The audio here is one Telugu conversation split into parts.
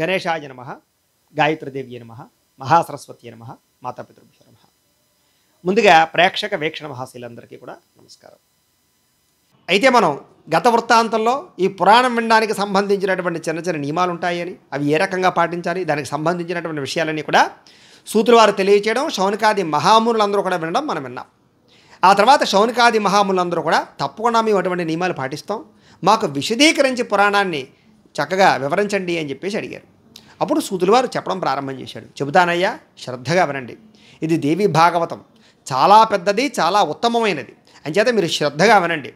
గణేశాయ నమ గాయత్రిదేవి నమ మహాసరస్వతి నమ మాతాపితృభ్య నమ ముందుగా ప్రేక్షక వీక్షణ మహాశీలందరికీ కూడా నమస్కారం అయితే మనం గత వృత్తాంతంలో ఈ పురాణం వినడానికి సంబంధించినటువంటి చిన్న చిన్న నియమాలు ఉంటాయని అవి ఏ రకంగా పాటించాలి దానికి సంబంధించినటువంటి విషయాలన్నీ కూడా సూతులు తెలియచేయడం శౌనికాది మహామునులందరూ కూడా వినడం మనం విన్నాం ఆ తర్వాత శౌనికాది మహాములందరూ కూడా తప్పకుండా మేము అటువంటి నియమాలు పాటిస్తాం మాకు విశదీకరించి పురాణాన్ని చక్కగా వివరించండి అని చెప్పేసి అడిగారు అప్పుడు సూతులవారు చెప్పడం ప్రారంభం చేశాడు చెబుతానయ్యా శ్రద్ధగా వినండి ఇది దేవి భాగవతం చాలా పెద్దది చాలా ఉత్తమమైనది అంచేత మీరు శ్రద్ధగా వినండి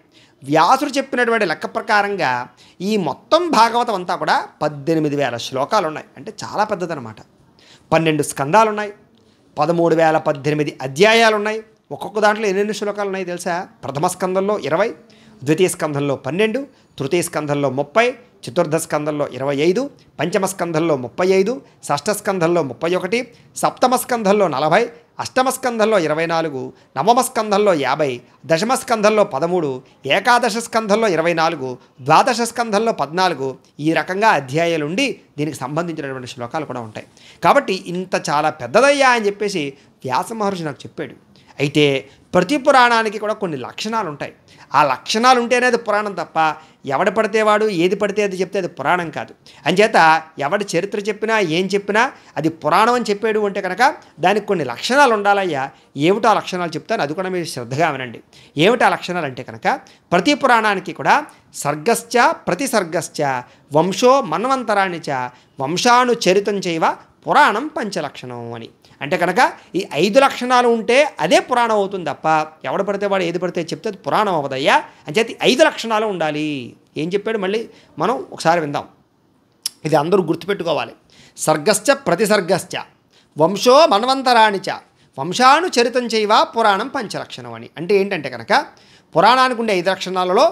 వ్యాసుడు చెప్పినటువంటి లెక్క ప్రకారంగా ఈ మొత్తం భాగవతం అంతా కూడా పద్దెనిమిది వేల శ్లోకాలు ఉన్నాయి అంటే చాలా పెద్దదనమాట పన్నెండు స్కందాలు ఉన్నాయి పదమూడు వేల పద్దెనిమిది అధ్యాయాలు ఉన్నాయి ఒక్కొక్క దాంట్లో ఎన్నెన్ని శ్లోకాలు ఉన్నాయి తెలుసా ప్రథమ స్కందంలో ఇరవై ద్వితీయ స్కంధంలో పన్నెండు తృతీయ స్కంధంలో ముప్పై చతుర్థ స్కంధంలో ఇరవై ఐదు పంచమ స్కంధంలో ముప్పై ఐదు షష్ఠ స్కంధంలో ముప్పై ఒకటి సప్తమ స్కంధంలో నలభై అష్టమ స్కంధంలో ఇరవై నాలుగు నవమ స్కంధంలో యాభై దశమ స్కంధంలో పదమూడు ఏకాదశ స్కంధంలో ఇరవై నాలుగు ద్వాదశ స్కంధంలో పద్నాలుగు ఈ రకంగా అధ్యాయాలుండి దీనికి సంబంధించినటువంటి శ్లోకాలు కూడా ఉంటాయి కాబట్టి ఇంత చాలా పెద్దదయ్యా అని చెప్పేసి వ్యాస మహర్షి నాకు చెప్పాడు అయితే ప్రతి పురాణానికి కూడా కొన్ని లక్షణాలు ఉంటాయి ఆ లక్షణాలు ఉంటేనేది పురాణం తప్ప ఎవడ వాడు ఏది పడితే అది చెప్తే అది పురాణం కాదు అంచేత ఎవడి చరిత్ర చెప్పినా ఏం చెప్పినా అది పురాణం అని చెప్పాడు అంటే కనుక దానికి కొన్ని లక్షణాలు ఉండాలయ్యా ఏమిటో ఆ లక్షణాలు చెప్తాను అది కూడా మీరు శ్రద్ధగా వినండి ఏమిటా లక్షణాలు అంటే కనుక ప్రతి పురాణానికి కూడా సర్గశ్చ ప్రతిసర్గశ్చ వంశో మన్వంతరాన్ని చ వంశానుచరితం చేయవ పురాణం పంచలక్షణం అని అంటే కనుక ఈ ఐదు లక్షణాలు ఉంటే అదే పురాణం అవుతుంది తప్ప ఎవడు పడితే వాడు ఏది పడితే చెప్తే పురాణం అవ్వదయ్యా అని చెప్పి ఐదు లక్షణాలు ఉండాలి ఏం చెప్పాడు మళ్ళీ మనం ఒకసారి విందాం ఇది అందరూ గుర్తుపెట్టుకోవాలి సర్గశ్చ ప్రతిసర్గశ్చ వంశో మన్వంతరాణిచ వంశాను చరితం చేయవా పురాణం పంచలక్షణం అని అంటే ఏంటంటే కనుక పురాణానికి ఉండే ఐదు లక్షణాలలో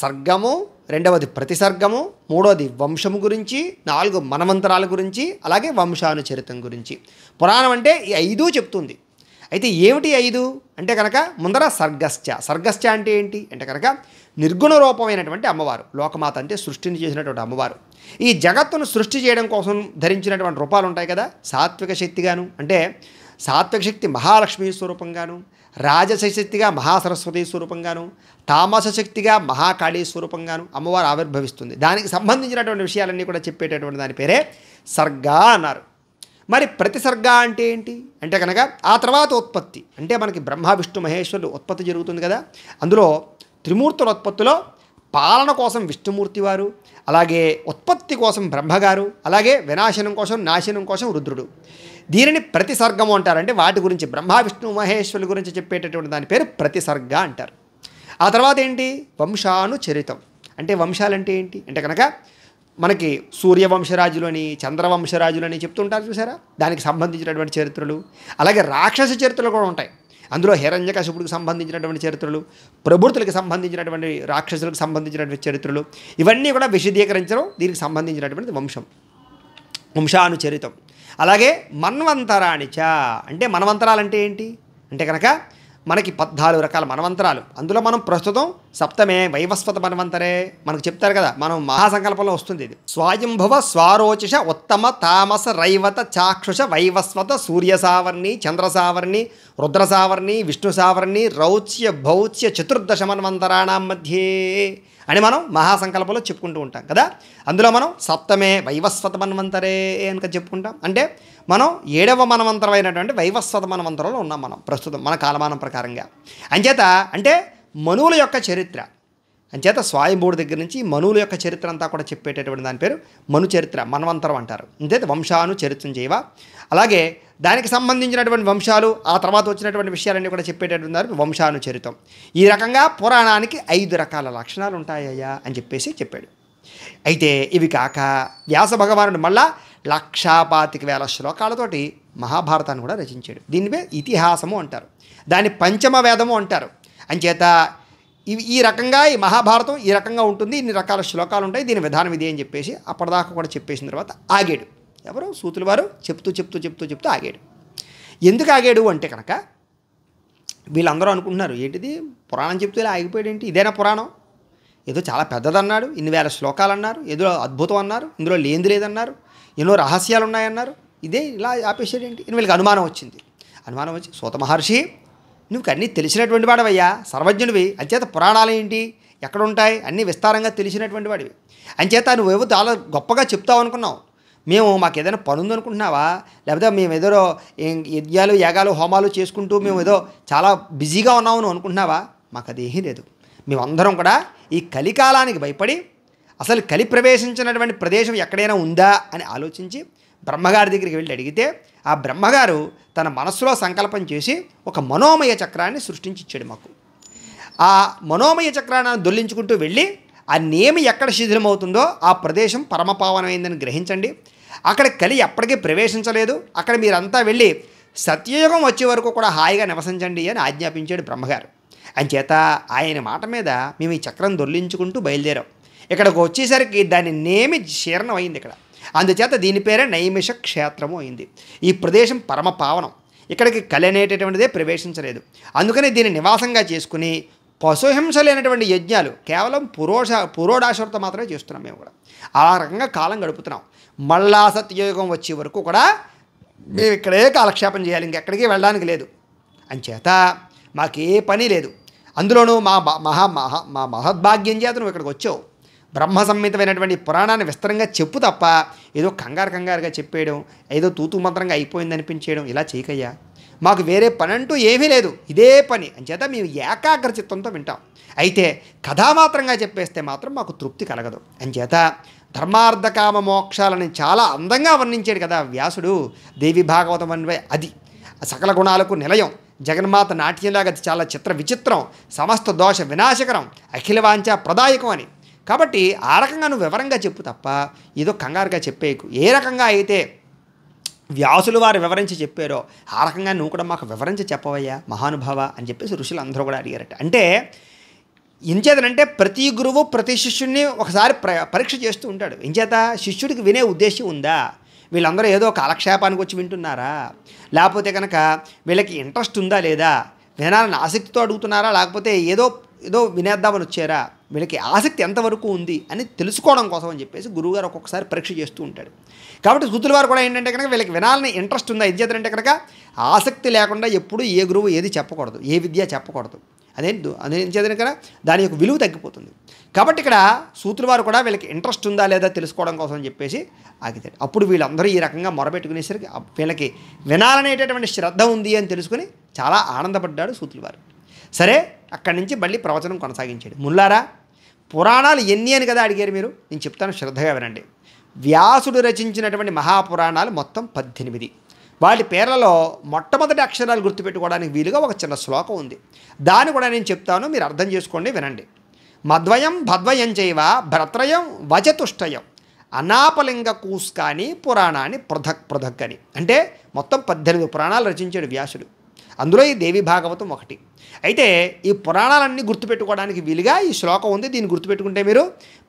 సర్గము రెండవది ప్రతిసర్గము మూడవది వంశము గురించి నాలుగు మనమంతరాల గురించి అలాగే వంశానుచరితం గురించి పురాణం అంటే ఈ ఐదు చెప్తుంది అయితే ఏమిటి ఐదు అంటే కనుక ముందర సర్గశ్చ సర్గశ్చ అంటే ఏంటి అంటే కనుక నిర్గుణ రూపమైనటువంటి అమ్మవారు లోకమాత అంటే సృష్టిని చేసినటువంటి అమ్మవారు ఈ జగత్తును సృష్టి చేయడం కోసం ధరించినటువంటి రూపాలు ఉంటాయి కదా సాత్విక శక్తిగాను అంటే సాత్విక శక్తి మహాలక్ష్మి స్వరూపంగాను రాజశక్తిగా మహాసరస్వతి స్వరూపంగాను తామస శక్తిగా మహాకాళీ స్వరూపంగాను అమ్మవారు ఆవిర్భవిస్తుంది దానికి సంబంధించినటువంటి విషయాలన్నీ కూడా చెప్పేటటువంటి దాని పేరే సర్గ అన్నారు మరి ప్రతి సర్గ అంటే ఏంటి అంటే కనుక ఆ తర్వాత ఉత్పత్తి అంటే మనకి బ్రహ్మ విష్ణు మహేశ్వరుడు ఉత్పత్తి జరుగుతుంది కదా అందులో త్రిమూర్తుల ఉత్పత్తిలో పాలన కోసం విష్ణుమూర్తి వారు అలాగే ఉత్పత్తి కోసం బ్రహ్మగారు అలాగే వినాశనం కోసం నాశనం కోసం రుద్రుడు దీనిని ప్రతి సర్గము అంటారంటే వాటి గురించి బ్రహ్మ విష్ణు మహేశ్వరుల గురించి చెప్పేటటువంటి దాని పేరు ప్రతి సర్గ అంటారు ఆ తర్వాత ఏంటి వంశానుచరితం అంటే వంశాలంటే ఏంటి అంటే కనుక మనకి సూర్యవంశరాజులని చంద్రవంశరాజులని చెప్తుంటారు చూసారా దానికి సంబంధించినటువంటి చరిత్రలు అలాగే రాక్షస చరిత్రలు కూడా ఉంటాయి అందులో హిరణ్యకశపుడికి సంబంధించినటువంటి చరిత్రలు ప్రభుత్వలకు సంబంధించినటువంటి రాక్షసులకు సంబంధించినటువంటి చరిత్రలు ఇవన్నీ కూడా విశదీకరించడం దీనికి సంబంధించినటువంటి వంశం వంశానుచరితం అలాగే మన్వంతరాణిచ అంటే అంటే ఏంటి అంటే కనుక మనకి పద్నాలుగు రకాల మనవంతరాలు అందులో మనం ప్రస్తుతం సప్తమే వైవస్వత మనవంతరే మనకు చెప్తారు కదా మనం మహాసంకల్పంలో వస్తుంది ఇది స్వాయంభవ స్వారోచిష ఉత్తమ తామస రైవత చాక్షుష వైవస్వత సూర్యసావర్ణి చంద్రసావర్ణి రుద్రసావర్ణి విష్ణుసావర్ణి రౌచ్య భౌచ్య చతుర్దశ మన్వంతరాణం మధ్యే అని మనం మహాసంకల్పంలో చెప్పుకుంటూ ఉంటాం కదా అందులో మనం సప్తమే వైవస్వత మన్వంతరే అని చెప్పుకుంటాం అంటే మనం ఏడవ అయినటువంటి వైవస్వత మనవంతరంలో ఉన్నాం మనం ప్రస్తుతం మన కాలమానం ప్రకారంగా అంచేత అంటే మనువుల యొక్క చరిత్ర అంచేత స్వాయంభూడి దగ్గర నుంచి మనువుల యొక్క చరిత్ర అంతా కూడా చెప్పేటటువంటి దాని పేరు మను చరిత్ర మన్వంతరం అంటారు అంతే వంశాను చరిత్రం చేయవ అలాగే దానికి సంబంధించినటువంటి వంశాలు ఆ తర్వాత వచ్చినటువంటి విషయాలన్నీ కూడా చెప్పేటటువంటి వంశాను చరిత్రం ఈ రకంగా పురాణానికి ఐదు రకాల లక్షణాలు ఉంటాయ్యా అని చెప్పేసి చెప్పాడు అయితే ఇవి కాక వ్యాస భగవానుడు మళ్ళా లక్షాపాతిక వేల శ్లోకాలతోటి మహాభారతాన్ని కూడా రచించాడు దీనిపై ఇతిహాసము అంటారు దాన్ని పంచమ వేదము అంటారు అంచేత ఇవి ఈ రకంగా ఈ మహాభారతం ఈ రకంగా ఉంటుంది ఇన్ని రకాల శ్లోకాలు ఉంటాయి దీని విధానం ఇది అని చెప్పేసి అప్పటిదాకా కూడా చెప్పేసిన తర్వాత ఆగాడు ఎవరు సూతులు వారు చెప్తూ చెప్తూ చెప్తూ చెప్తూ ఆగాడు ఎందుకు ఆగాడు అంటే కనుక వీళ్ళందరూ అనుకుంటున్నారు ఏంటిది పురాణం చెప్తూ ఇలా ఆగిపోయాడు ఏంటి ఇదేనా పురాణం ఏదో చాలా పెద్దదన్నాడు ఇన్ని వేల శ్లోకాలు అన్నారు ఏదో అద్భుతం అన్నారు ఇందులో లేనిది లేదన్నారు ఎన్నో రహస్యాలు ఉన్నాయన్నారు ఇదే ఇలా ఆపేసాడు ఏంటి వీళ్ళకి అనుమానం వచ్చింది అనుమానం వచ్చి సూత మహర్షి నువ్వు అన్నీ తెలిసినటువంటి వాడవయ్యా సర్వజ్ఞుడివి అంచేత పురాణాలు ఏంటి ఎక్కడుంటాయి అన్నీ విస్తారంగా తెలిసినటువంటి వాడివి అంచేత నువ్వేవో చాలా గొప్పగా చెప్తావు అనుకున్నావు మేము మాకు ఏదైనా పనుందనుకుంటున్నావా ఉందనుకుంటున్నావా లేకపోతే మేము ఏదో యజ్ఞాలు యాగాలు హోమాలు చేసుకుంటూ మేము ఏదో చాలా బిజీగా ఉన్నాము అనుకుంటున్నావా మాకు అదేమీ లేదు మేమందరం కూడా ఈ కలికాలానికి భయపడి అసలు కలి ప్రవేశించినటువంటి ప్రదేశం ఎక్కడైనా ఉందా అని ఆలోచించి బ్రహ్మగారి దగ్గరికి వెళ్ళి అడిగితే ఆ బ్రహ్మగారు తన మనస్సులో సంకల్పం చేసి ఒక మనోమయ చక్రాన్ని సృష్టించి ఇచ్చాడు మాకు ఆ మనోమయ చక్రాన్ని దొల్లించుకుంటూ వెళ్ళి ఆ నేమి ఎక్కడ శిథిలమవుతుందో ఆ ప్రదేశం పరమపావనమైందని గ్రహించండి అక్కడ కలి ఎప్పటికీ ప్రవేశించలేదు అక్కడ మీరంతా వెళ్ళి సత్యయుగం వచ్చే వరకు కూడా హాయిగా నివసించండి అని ఆజ్ఞాపించాడు బ్రహ్మగారు అంచేత ఆయన మాట మీద మేము ఈ చక్రం దొల్లించుకుంటూ బయలుదేరాం ఇక్కడికి వచ్చేసరికి దాని నేమి శీర్ణం అయింది ఇక్కడ అందుచేత దీని పేరే నైమిష క్షేత్రము అయింది ఈ ప్రదేశం పరమ పావనం ఇక్కడికి కలి అనేటటువంటిదే ప్రవేశించలేదు అందుకని దీన్ని నివాసంగా చేసుకుని పశుహింస లేనటువంటి యజ్ఞాలు కేవలం పురోష పురోడాశులతో మాత్రమే చేస్తున్నాం మేము కూడా ఆ రకంగా కాలం గడుపుతున్నాం మళ్ళా సత్యయోగం వచ్చే వరకు కూడా మేము ఇక్కడే కాలక్షేపం చేయాలి ఇంకెక్కడికి వెళ్ళడానికి లేదు అంచేత మాకే పని లేదు అందులోనూ మా మహా మహా మా మహద్భాగ్యం చేత నువ్వు ఇక్కడికి వచ్చావు బ్రహ్మ సంహితమైనటువంటి పురాణాన్ని విస్తరంగా చెప్పు తప్ప ఏదో కంగారు కంగారుగా చెప్పేయడం ఏదో తూతూ మంత్రంగా అయిపోయింది అనిపించేయడం ఇలా చేయకయ్యా మాకు వేరే పని అంటూ ఏమీ లేదు ఇదే పని అంచేత మేము ఏకాగ్ర చిత్తంతో వింటాం అయితే కథామాత్రంగా చెప్పేస్తే మాత్రం మాకు తృప్తి కలగదు అంచేత ధర్మార్థకామ మోక్షాలని చాలా అందంగా వర్ణించాడు కదా వ్యాసుడు దేవి భాగవతం అనివే అది సకల గుణాలకు నిలయం జగన్మాత నాట్యంలాగా చాలా చిత్ర విచిత్రం సమస్త దోష వినాశకరం అఖిల వాంఛ ప్రదాయకం అని కాబట్టి ఆ రకంగా నువ్వు వివరంగా చెప్పు తప్ప ఏదో కంగారుగా చెప్పేయకు ఏ రకంగా అయితే వ్యాసులు వారు వివరించి చెప్పారో ఆ రకంగా నువ్వు కూడా మాకు వివరించి చెప్పవయ్యా మహానుభావ అని చెప్పేసి ఋషులు అందరూ కూడా అడిగారట అంటే చేతనంటే ప్రతి గురువు ప్రతి శిష్యుడిని ఒకసారి ప్ర పరీక్ష చేస్తూ ఉంటాడు ఎంచేత శిష్యుడికి వినే ఉద్దేశం ఉందా వీళ్ళందరూ ఏదో కాలక్షేపానికి వచ్చి వింటున్నారా లేకపోతే కనుక వీళ్ళకి ఇంట్రెస్ట్ ఉందా లేదా వినాలని ఆసక్తితో అడుగుతున్నారా లేకపోతే ఏదో ఏదో వినేద్దామని వచ్చారా వీళ్ళకి ఆసక్తి ఎంతవరకు ఉంది అని తెలుసుకోవడం కోసం అని చెప్పేసి గురువుగారు ఒక్కొక్కసారి పరీక్ష చేస్తూ ఉంటాడు కాబట్టి గుతుల వారు కూడా ఏంటంటే కనుక వీళ్ళకి వినాలని ఇంట్రెస్ట్ ఉందా ఇది అంటే కనుక ఆసక్తి లేకుండా ఎప్పుడు ఏ గురువు ఏది చెప్పకూడదు ఏ విద్య చెప్పకూడదు అదేంటి అదేం చేద్దాం కదా దాని యొక్క విలువ తగ్గిపోతుంది కాబట్టి ఇక్కడ సూతుల వారు కూడా వీళ్ళకి ఇంట్రెస్ట్ ఉందా లేదా తెలుసుకోవడం కోసం అని చెప్పేసి ఆగితాడు అప్పుడు వీళ్ళందరూ ఈ రకంగా మొరబెట్టుకునేసరికి వీళ్ళకి వినాలనేటటువంటి శ్రద్ధ ఉంది అని తెలుసుకుని చాలా ఆనందపడ్డాడు సూతుల వారు సరే అక్కడి నుంచి మళ్ళీ ప్రవచనం కొనసాగించాడు ముల్లారా పురాణాలు ఎన్ని అని కదా అడిగారు మీరు నేను చెప్తాను శ్రద్ధగా వినండి వ్యాసుడు రచించినటువంటి మహాపురాణాలు మొత్తం పద్దెనిమిది వాటి పేర్లలో మొట్టమొదటి అక్షరాలు గుర్తుపెట్టుకోవడానికి వీలుగా ఒక చిన్న శ్లోకం ఉంది దాన్ని కూడా నేను చెప్తాను మీరు అర్థం చేసుకోండి వినండి మద్వయం భద్వయం చేయవ భరత్రయం వచతుష్టయం అనాపలింగ కూస్కాని పురాణాన్ని పృథక్ పృథక్ అని అంటే మొత్తం పద్దెనిమిది పురాణాలు రచించాడు వ్యాసుడు అందులో ఈ దేవి భాగవతం ఒకటి అయితే ఈ పురాణాలన్నీ గుర్తుపెట్టుకోవడానికి వీలుగా ఈ శ్లోకం ఉంది దీన్ని గుర్తుపెట్టుకుంటే మీరు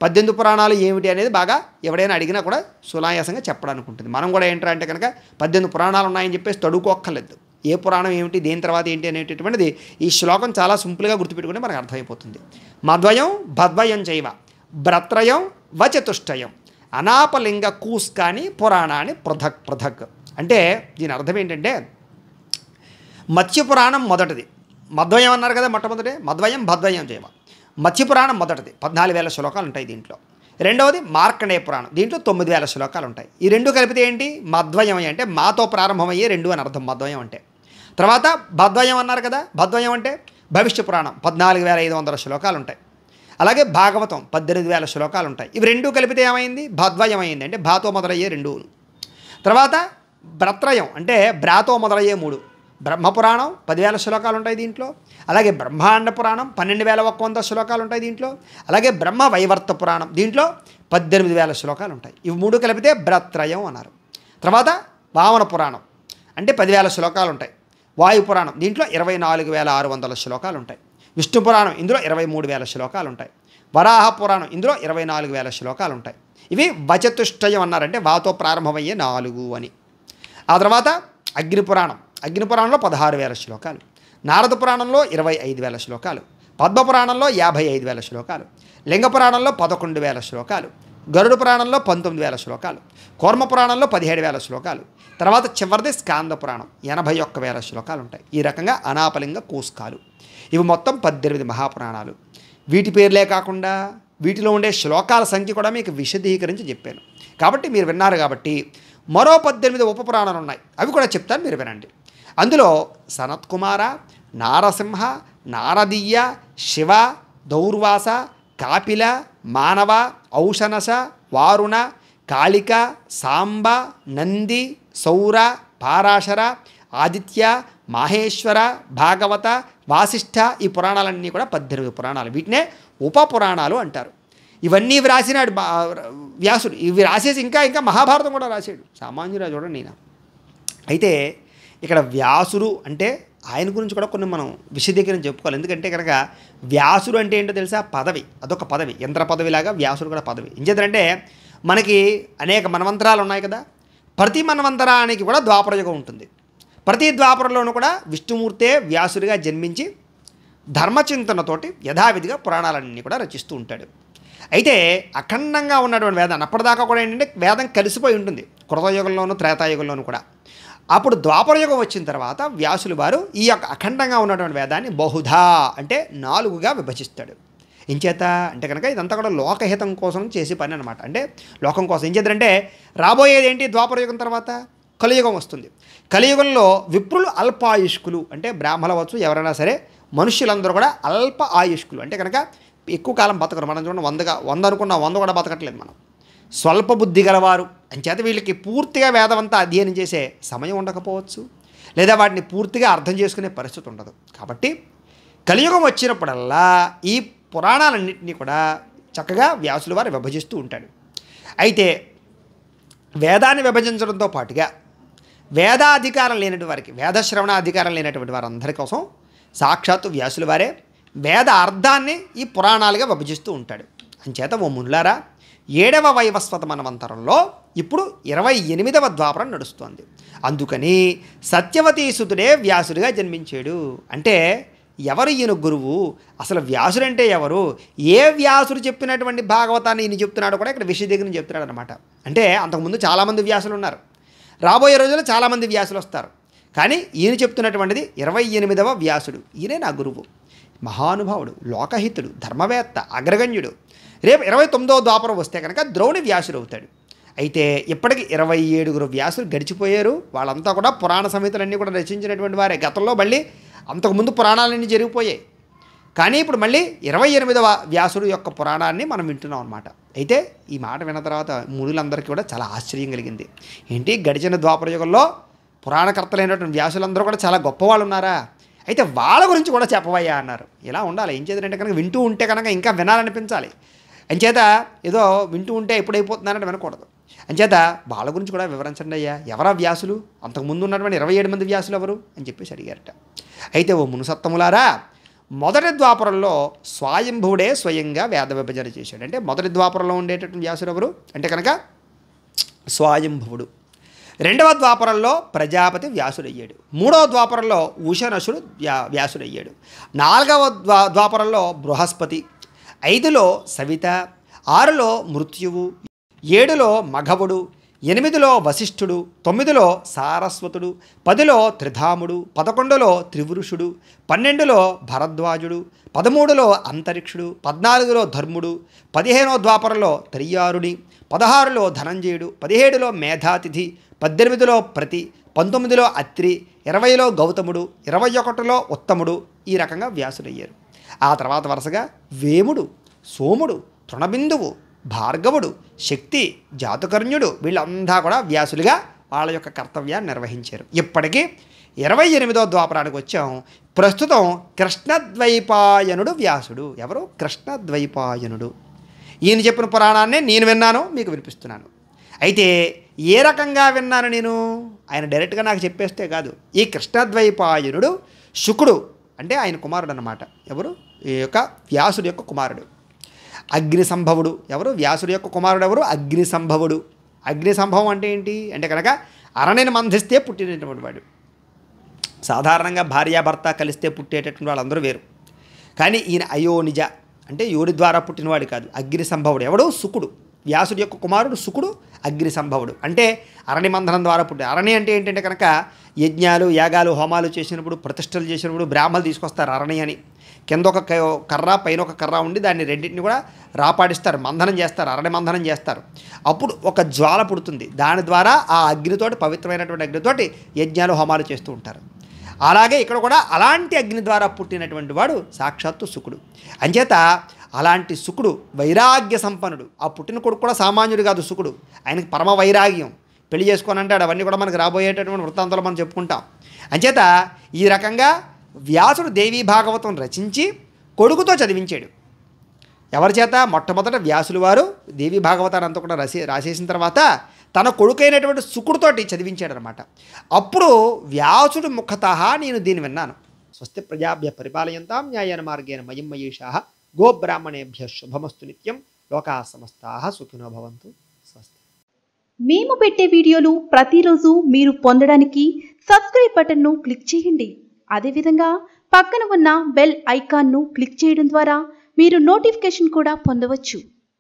పద్దెనిమిది పురాణాలు ఏమిటి అనేది బాగా ఎవడైనా అడిగినా కూడా సునాయాసంగా చెప్పడానికి ఉంటుంది మనం కూడా ఏంటంటే అంటే కనుక పద్దెనిమిది పురాణాలు ఉన్నాయని చెప్పేసి తడుకోక్కర్లేదు ఏ పురాణం ఏమిటి దేని తర్వాత ఏంటి అనేటటువంటిది ఈ శ్లోకం చాలా సింపుల్గా గుర్తుపెట్టుకుంటే మనకు అర్థమైపోతుంది మద్వయం భద్వయం చైవ భ్రత్రయం వచతుష్టయం అనాపలింగ కూస్కాని పురాణాన్ని పృథక్ పృథక్ అంటే దీని అర్థం ఏంటంటే మత్స్యపురాణం మొదటిది మధ్వయం అన్నారు కదా మొట్టమొదటి మధ్వయం భద్వయం చేయమ మత్స్యపురాణం మొదటిది పద్నాలుగు వేల శ్లోకాలు ఉంటాయి దీంట్లో రెండవది మార్కండేయ పురాణం దీంట్లో తొమ్మిది వేల శ్లోకాలు ఉంటాయి ఈ రెండు కలిపితే ఏంటి మధ్వయం అంటే మాతో ప్రారంభమయ్యే రెండు అని అర్థం మధ్వయం అంటే తర్వాత భద్వయం అన్నారు కదా భద్వయం అంటే భవిష్య పురాణం పద్నాలుగు వేల ఐదు వందల శ్లోకాలు ఉంటాయి అలాగే భాగవతం పద్దెనిమిది వేల శ్లోకాలు ఉంటాయి ఇవి రెండు కలిపితే ఏమైంది భద్వయం అయింది అంటే భాతో మొదలయ్యే రెండు తర్వాత భ్రత్రయం అంటే భ్రాతో మొదలయ్యే మూడు బ్రహ్మపురాణం పదివేల శ్లోకాలు ఉంటాయి దీంట్లో అలాగే బ్రహ్మాండ పురాణం పన్నెండు వేల ఒక్క వంద శ్లోకాలు ఉంటాయి దీంట్లో అలాగే బ్రహ్మ వైవర్త పురాణం దీంట్లో పద్దెనిమిది వేల శ్లోకాలు ఉంటాయి ఇవి మూడు కలిపితే బ్రత్రయం అన్నారు తర్వాత వామన పురాణం అంటే పదివేల శ్లోకాలు ఉంటాయి వాయు పురాణం దీంట్లో ఇరవై నాలుగు వేల ఆరు వందల శ్లోకాలు ఉంటాయి విష్ణు పురాణం ఇందులో ఇరవై మూడు వేల శ్లోకాలు ఉంటాయి వరాహ పురాణం ఇందులో ఇరవై నాలుగు వేల శ్లోకాలు ఉంటాయి ఇవి వచతుష్టయం అన్నారంటే వాతో ప్రారంభమయ్యే నాలుగు అని ఆ తర్వాత అగ్నిపురాణం అగ్నిపురాణంలో పదహారు వేల శ్లోకాలు నారద పురాణంలో ఇరవై ఐదు వేల శ్లోకాలు పద్మపురాణంలో యాభై ఐదు వేల శ్లోకాలు లింగపురాణంలో పదకొండు వేల శ్లోకాలు గరుడు పురాణంలో పంతొమ్మిది వేల శ్లోకాలు కూర్మ పురాణంలో పదిహేడు వేల శ్లోకాలు తర్వాత చివరిది స్కాంద పురాణం ఎనభై ఒక్క వేల శ్లోకాలు ఉంటాయి ఈ రకంగా అనాపలింగ కూస్కాలు ఇవి మొత్తం పద్దెనిమిది మహాపురాణాలు వీటి పేర్లే కాకుండా వీటిలో ఉండే శ్లోకాల సంఖ్య కూడా మీకు విశదీకరించి చెప్పాను కాబట్టి మీరు విన్నారు కాబట్టి మరో పద్దెనిమిది ఉపపురాణాలు ఉన్నాయి అవి కూడా చెప్తాను మీరు వినండి అందులో సనత్కుమార నారసింహ నారదీయ శివ దౌర్వాస కాపిల మానవ ఔషనస వారుణ కాళిక సాంబ నంది సౌర పారాశర ఆదిత్య మాహేశ్వర భాగవత వాసిష్ఠ ఈ పురాణాలన్నీ కూడా పద్దెనిమిది పురాణాలు వీటినే ఉప పురాణాలు అంటారు ఇవన్నీ వ్రాసినాడు వ్యాసుడు ఇవి రాసేసి ఇంకా ఇంకా మహాభారతం కూడా రాశాడు సామాన్యురాజు చూడండి నేను అయితే ఇక్కడ వ్యాసుడు అంటే ఆయన గురించి కూడా కొన్ని మనం విశదీకరణ చెప్పుకోవాలి ఎందుకంటే కనుక వ్యాసుడు అంటే ఏంటో తెలుసా పదవి అదొక పదవి యంత్ర పదవిలాగా వ్యాసుడు కూడా పదవి ఇంచేతంటే మనకి అనేక మన్వంతరాలు ఉన్నాయి కదా ప్రతి మన్వంతరానికి కూడా ద్వాపరయుగం ఉంటుంది ప్రతి ద్వాపరలోనూ కూడా విష్ణుమూర్తే వ్యాసుడిగా జన్మించి ధర్మచింతనతోటి యథావిధిగా పురాణాలన్నీ కూడా రచిస్తూ ఉంటాడు అయితే అఖండంగా ఉన్నటువంటి వేదాన్ని అప్పటిదాకా కూడా ఏంటంటే వేదం కలిసిపోయి ఉంటుంది కృతయుగంలోనూ త్రేతాయుగంలోనూ కూడా అప్పుడు ద్వాపరయుగం వచ్చిన తర్వాత వ్యాసులు వారు ఈ యొక్క అఖండంగా ఉన్నటువంటి వేదాన్ని బహుధా అంటే నాలుగుగా విభజిస్తాడు ఇంచేత అంటే కనుక ఇదంతా కూడా లోకహితం కోసం చేసే పని అనమాట అంటే లోకం కోసం ఇంచేతంటే రాబోయేది ఏంటి ద్వాపరయుగం తర్వాత కలియుగం వస్తుంది కలియుగంలో విప్రులు అల్పాయుష్కులు అంటే బ్రాహ్మణ వచ్చు ఎవరైనా సరే మనుషులందరూ కూడా అల్ప ఆయుష్కులు అంటే కనుక ఎక్కువ కాలం బతకరు మనం చూడండి వందగా వంద అనుకున్న వంద కూడా బతకట్లేదు మనం స్వల్ప బుద్ధి గలవారు అంచేత వీళ్ళకి పూర్తిగా వేదమంతా అధ్యయనం చేసే సమయం ఉండకపోవచ్చు లేదా వాటిని పూర్తిగా అర్థం చేసుకునే పరిస్థితి ఉండదు కాబట్టి కలియుగం వచ్చినప్పుడల్లా ఈ పురాణాలన్నింటినీ కూడా చక్కగా వ్యాసుల వారు విభజిస్తూ ఉంటాడు అయితే వేదాన్ని విభజించడంతో పాటుగా వేదాధికారం లేనటువంటి వారికి వేదశ్రవణ అధికారం లేనటువంటి వారందరి కోసం సాక్షాత్తు వ్యాసులవారే వారే వేద అర్థాన్ని ఈ పురాణాలుగా విభజిస్తూ ఉంటాడు అంచేత ఓ మునులారా ఏడవ వైవస్వత మనవంతరంలో ఇప్పుడు ఇరవై ఎనిమిదవ ద్వాపరం నడుస్తోంది అందుకని సత్యవతీసుతుడే వ్యాసుడిగా జన్మించాడు అంటే ఎవరు ఈయన గురువు అసలు వ్యాసుడంటే ఎవరు ఏ వ్యాసుడు చెప్పినటువంటి భాగవతాన్ని ఈయన చెప్తున్నాడు కూడా ఇక్కడ విషయ దగ్గర చెప్తున్నాడు అనమాట అంటే అంతకుముందు చాలామంది వ్యాసులు ఉన్నారు రాబోయే రోజుల్లో చాలామంది వ్యాసులు వస్తారు కానీ ఈయన చెప్తున్నటువంటిది ఇరవై ఎనిమిదవ వ్యాసుడు ఈయనే నా గురువు మహానుభావుడు లోకహితుడు ధర్మవేత్త అగ్రగణ్యుడు రేపు ఇరవై తొమ్మిదో ద్వాపరం వస్తే కనుక ద్రోణి వ్యాసుడు అవుతాడు అయితే ఇప్పటికి ఇరవై ఏడుగురు వ్యాసులు గడిచిపోయారు వాళ్ళంతా కూడా పురాణ సంహితలన్నీ కూడా రచించినటువంటి వారే గతంలో మళ్ళీ అంతకుముందు పురాణాలన్నీ జరిగిపోయాయి కానీ ఇప్పుడు మళ్ళీ ఇరవై ఎనిమిదవ వ్యాసుడు యొక్క పురాణాన్ని మనం వింటున్నాం అనమాట అయితే ఈ మాట విన్న తర్వాత మునులందరికీ కూడా చాలా ఆశ్చర్యం కలిగింది ఏంటి గడిచిన ద్వాపర యుగంలో పురాణకర్తలైనటువంటి వ్యాసులందరూ కూడా చాలా గొప్పవాళ్ళు ఉన్నారా అయితే వాళ్ళ గురించి కూడా చెప్పవయ్యా అన్నారు ఇలా ఉండాలి ఏం చేద్దంటే కనుక వింటూ ఉంటే కనుక ఇంకా వినాలనిపించాలి అంచేత ఏదో వింటూ ఉంటే ఎప్పుడైపోతున్నారని వినకూడదు అంచేత వాళ్ళ గురించి కూడా వివరించండి అయ్యా ఎవరా వ్యాసులు అంతకుముందు ఉన్నటువంటి ఇరవై ఏడు మంది వ్యాసులు ఎవరు అని చెప్పేసి అడిగారట అయితే ఓ మునుసత్తములారా మొదటి ద్వాపరంలో స్వాయంభువుడే స్వయంగా వేద విభజన చేశాడు అంటే మొదటి ద్వాపరంలో ఉండేటటువంటి వ్యాసులు ఎవరు అంటే కనుక స్వయంభువుడు రెండవ ద్వాపరంలో ప్రజాపతి వ్యాసుడయ్యాడు మూడవ ద్వాపరంలో ఉషనసుడు వ్యా వ్యాసుడయ్యాడు నాలుగవ ద్వా ద్వాపరంలో బృహస్పతి ఐదులో సవిత ఆరులో మృత్యువు ఏడులో మఘవుడు ఎనిమిదిలో వశిష్ఠుడు తొమ్మిదిలో సారస్వతుడు పదిలో త్రిధాముడు పదకొండులో త్రివురుషుడు పన్నెండులో భరద్వాజుడు పదమూడులో అంతరిక్షుడు పద్నాలుగులో ధర్ముడు పదిహేనో ద్వాపరలో త్రియారుడి పదహారులో ధనంజయుడు పదిహేడులో మేధాతిథి పద్దెనిమిదిలో ప్రతి పంతొమ్మిదిలో అత్రి ఇరవైలో గౌతముడు ఇరవై ఒకటిలో ఉత్తముడు ఈ రకంగా వ్యాసుడయ్యారు ఆ తర్వాత వరుసగా వేముడు సోముడు తృణబిందువు భార్గవుడు శక్తి జాతుకర్ణ్యుడు వీళ్ళంతా కూడా వ్యాసులుగా వాళ్ళ యొక్క కర్తవ్యాన్ని నిర్వహించారు ఇప్పటికీ ఇరవై ఎనిమిదో ద్వాపరానికి వచ్చాం ప్రస్తుతం కృష్ణద్వైపాయనుడు వ్యాసుడు ఎవరు కృష్ణద్వైపాయనుడు ఈయన చెప్పిన పురాణాన్నే నేను విన్నాను మీకు వినిపిస్తున్నాను అయితే ఏ రకంగా విన్నాను నేను ఆయన డైరెక్ట్గా నాకు చెప్పేస్తే కాదు ఈ కృష్ణద్వైపాయనుడు శుకుడు అంటే ఆయన కుమారుడు అనమాట ఎవరు ఈ యొక్క వ్యాసుడు యొక్క కుమారుడు అగ్ని సంభవుడు ఎవరు వ్యాసుడు యొక్క కుమారుడు ఎవరు అగ్ని సంభవుడు అగ్ని సంభవం అంటే ఏంటి అంటే కనుక అరణ్యని మంధిస్తే పుట్టినటువంటి వాడు సాధారణంగా భార్యాభర్త కలిస్తే పుట్టేటటువంటి వాళ్ళందరూ వేరు కానీ ఈయన అయోనిజ అంటే యోడి ద్వారా పుట్టినవాడు కాదు అగ్ని సంభవుడు ఎవడు శుకుడు వ్యాసుడి యొక్క కుమారుడు సుకుడు అగ్ని సంభవుడు అంటే అరణి మంధనం ద్వారా పుట్టి అరణి అంటే ఏంటంటే కనుక యజ్ఞాలు యాగాలు హోమాలు చేసినప్పుడు ప్రతిష్టలు చేసినప్పుడు బ్రాహ్మలు తీసుకొస్తారు అరణి అని కింద ఒక కర్ర పైన ఒక కర్ర ఉండి దాన్ని రెండింటిని కూడా రాపాడిస్తారు మంధనం చేస్తారు అరణి మంధనం చేస్తారు అప్పుడు ఒక జ్వాల పుడుతుంది దాని ద్వారా ఆ అగ్నితోటి పవిత్రమైనటువంటి అగ్నితోటి యజ్ఞాలు హోమాలు చేస్తూ ఉంటారు అలాగే ఇక్కడ కూడా అలాంటి అగ్ని ద్వారా పుట్టినటువంటి వాడు సాక్షాత్తు సుకుడు అంచేత అలాంటి శుకుడు వైరాగ్య సంపన్నుడు ఆ పుట్టిన కొడుకు కూడా సామాన్యుడు కాదు శుకుడు ఆయనకి పరమ వైరాగ్యం పెళ్లి చేసుకొని అంటాడు అవన్నీ కూడా మనకు రాబోయేటటువంటి వృత్తాంతాలు మనం చెప్పుకుంటాం అంచేత ఈ రకంగా వ్యాసుడు దేవీ భాగవతం రచించి కొడుకుతో చదివించాడు ఎవరి చేత మొట్టమొదట వ్యాసులు వారు దేవీ భాగవతాన్ని అంతా కూడా రాసే రాసేసిన తర్వాత తన కొడుకైనటువంటి చదివించాడు చదివించాడనమాట అప్పుడు వ్యాసుడు ముఖత నేను దీన్ని విన్నాను స్వస్తి ప్రజాభ్య పరిపాలయంతా న్యాయన మార్గేన మయం మయేషా గోబ్రాహ్మణేభ్య శుభమస్తు నిత్యం లోకా సమస్తా సుఖినో భవంతు స్వస్తి మేము పెట్టే వీడియోలు ప్రతిరోజు మీరు పొందడానికి సబ్స్క్రైబ్ బటన్ను క్లిక్ చేయండి అదేవిధంగా పక్కన ఉన్న బెల్ ఐకాన్ను క్లిక్ చేయడం ద్వారా మీరు నోటిఫికేషన్ కూడా పొందవచ్చు